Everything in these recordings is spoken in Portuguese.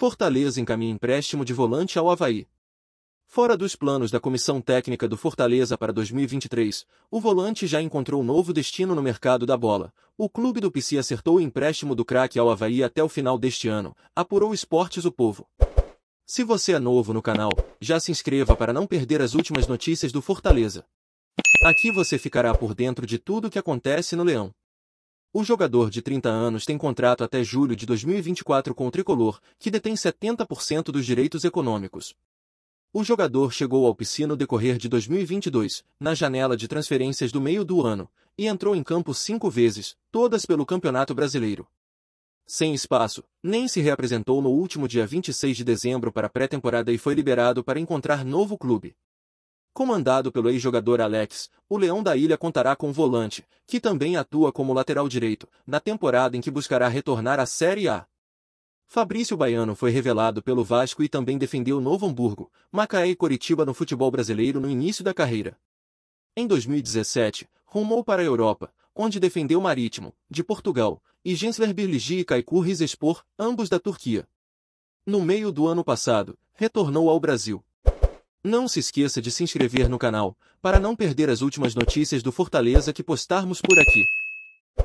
Fortaleza encaminha empréstimo de volante ao Havaí. Fora dos planos da Comissão Técnica do Fortaleza para 2023, o volante já encontrou novo destino no mercado da bola. O clube do PC acertou o empréstimo do craque ao Havaí até o final deste ano, apurou Esportes o Povo. Se você é novo no canal, já se inscreva para não perder as últimas notícias do Fortaleza. Aqui você ficará por dentro de tudo o que acontece no Leão. O jogador de 30 anos tem contrato até julho de 2024 com o Tricolor, que detém 70% dos direitos econômicos. O jogador chegou ao piscino decorrer de 2022, na janela de transferências do meio do ano, e entrou em campo cinco vezes, todas pelo Campeonato Brasileiro. Sem espaço, nem se reapresentou no último dia 26 de dezembro para a pré-temporada e foi liberado para encontrar novo clube. Comandado pelo ex-jogador Alex, o Leão da Ilha contará com o volante, que também atua como lateral direito, na temporada em que buscará retornar à Série A. Fabrício Baiano foi revelado pelo Vasco e também defendeu Novo Hamburgo, Macaé e Coritiba no futebol brasileiro no início da carreira. Em 2017, rumou para a Europa, onde defendeu Marítimo, de Portugal, e Gensler Birligi e Kaikur Rizespor, ambos da Turquia. No meio do ano passado, retornou ao Brasil, não se esqueça de se inscrever no canal, para não perder as últimas notícias do Fortaleza que postarmos por aqui.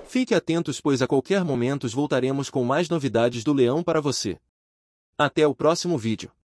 Fique atentos pois a qualquer momento voltaremos com mais novidades do Leão para você. Até o próximo vídeo.